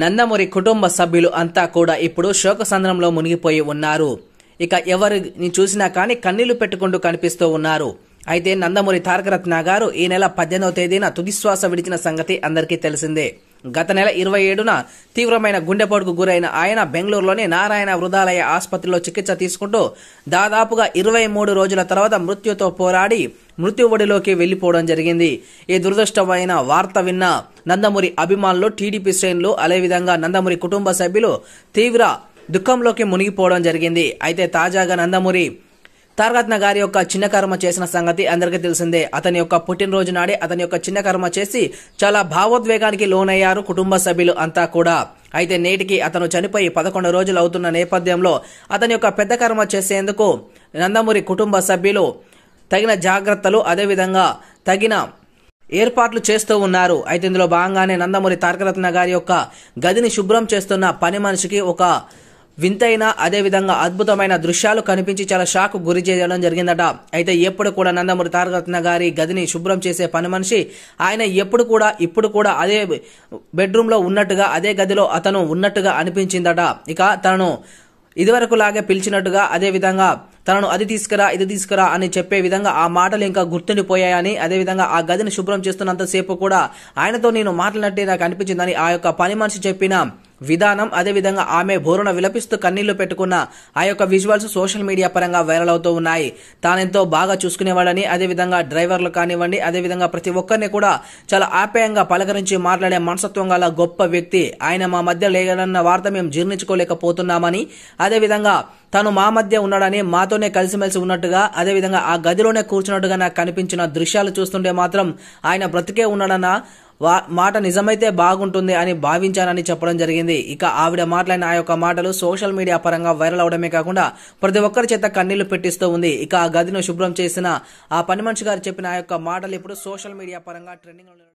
నందమూరి కుటుంబ సభ్యులు అంతా కూడా ఇప్పుడు శోకసంద్రంలో మునిగిపోయి ఉన్నారు ఇక ఎవరిని చూసినా కానీ కన్నీళ్లు పెట్టుకుంటూ కనిపిస్తూ ఉన్నారు అయితే నందమూరి తారకరత్న గారు ఈ నెల పద్దెనిమిదవ తేదీన తుదిశ్వాస విడిచిన సంగతి అందరికీ తెలిసిందే గత నెల ఇరవై ఏడున తీవ్రమైన గుండెపోటుకు గురైన ఆయన బెంగళూరులోని నారాయణ వృధాలయ ఆసుపత్రిలో చికిత్స తీసుకుంటూ దాదాపుగా ఇరవై మూడు రోజుల తర్వాత మృత్యుతో పోరాడి మృత్యువడిలోకి వెళ్లిపోవడం జరిగింది ఈ దురదృష్టమైన వార్త విన్న నందమూరి అభిమానులు టీడీపీ శ్రేణులు అదేవిధంగా నందమూరి కుటుంబ సభ్యులు తీవ్ర దుఃఖంలోకి మునిగిపోవడం జరిగింది అయితే తాజాగా నందమూరి తారకత్న గారి యొక్క చిన్న కర్మ చేసిన సంగతి అందరికీ తెలిసిందే అతని యొక్క పుట్టినరోజు నాడే అతని యొక్క చిన్న కర్మ చేసి చాలా భావోద్వేగానికి లోనయ్యారు కుటుంబ సభ్యులు అంతా కూడా అయితే నేటికి అతను చనిపోయి పదకొండు రోజులు అవుతున్న నేపథ్యంలో అతని యొక్క పెద్ద కర్మ చేసేందుకు నందమూరి కుటుంబ సభ్యులు తగిన జాగ్రత్తలు అదేవిధంగా తగిన ఏర్పాట్లు చేస్తూ ఉన్నారు అయితే ఇందులో భాగంగానే నందమూరి తారకరత్న గారి యొక్క గదిని శుభ్రం చేస్తున్న పని మనిషికి ఒక వింతైన అదేవిధంగా అద్భుతమైన దృశ్యాలు కనిపించి చాలా షాక్ గురి చేయడం జరిగిందట అయితే ఎప్పుడు కూడా నందమూరి రత్న గారి గదిని శుభ్రం చేసే పని మనిషి ఆయన ఎప్పుడు కూడా ఇప్పుడు కూడా అదే బెడ్రూమ్లో ఉన్నట్టుగా అదే గదిలో అతను ఉన్నట్టుగా అనిపించిందట ఇక తనను ఇదివరకు లాగే పిలిచినట్టుగా అదేవిధంగా తనను అది తీసుకురా ఇది తీసుకురా అని చెప్పే విధంగా ఆ మాటలు ఇంకా గుర్తుండిపోయాయని అదేవిధంగా ఆ గదిని శుభ్రం చేస్తున్నంతసేపు కూడా ఆయనతో నేను మాట్లాడినట్టే నాకు అనిపించిందని ఆ యొక్క పని మనిషి చెప్పిన విధానం అదేవిధంగా ఆమె బోరున విలపిస్తూ కన్నీళ్లు పెట్టుకున్న ఆ యొక్క విజువల్స్ సోషల్ మీడియా పరంగా వైరల్ అవుతూ ఉన్నాయి తానెంతో బాగా చూసుకునేవాడని అదేవిధంగా డ్రైవర్లు కానివ్వండి అదేవిధంగా ప్రతి ఒక్కరిని కూడా చాలా ఆప్యాయంగా పలకరించి మాట్లాడే మనసత్వం గల గొప్ప వ్యక్తి ఆయన మా మధ్య లేదన్న వార్త మేము జీర్ణించుకోలేకపోతున్నామని అదేవిధంగా తను మా మధ్య ఉన్నాడని మాతోనే కలిసిమెలిసి ఉన్నట్టుగా అదేవిధంగా ఆ గదిలోనే కూర్చున్నట్టుగా నాకు కనిపించిన దృశ్యాలు చూస్తుంటే మాత్రం ఆయన బ్రతికే ఉన్నాడన్న మాట నిజమైతే బాగుంటుంది అని భావించానని చెప్పడం జరిగింది ఇక ఆవిడ మాట్లాడిన ఆ యొక్క మాటలు సోషల్ మీడియా పరంగా వైరల్ అవడమే కాకుండా ప్రతి ఒక్కరి చేత కన్నీళ్లు పెట్టిస్తూ ఉంది ఇక ఆ గదిను శుభ్రం చేసిన ఆ పని మనిషి గారు చెప్పిన ఆ యొక్క మాటలు ఇప్పుడు సోషల్ మీడియా పరంగా ట్రెండింగ్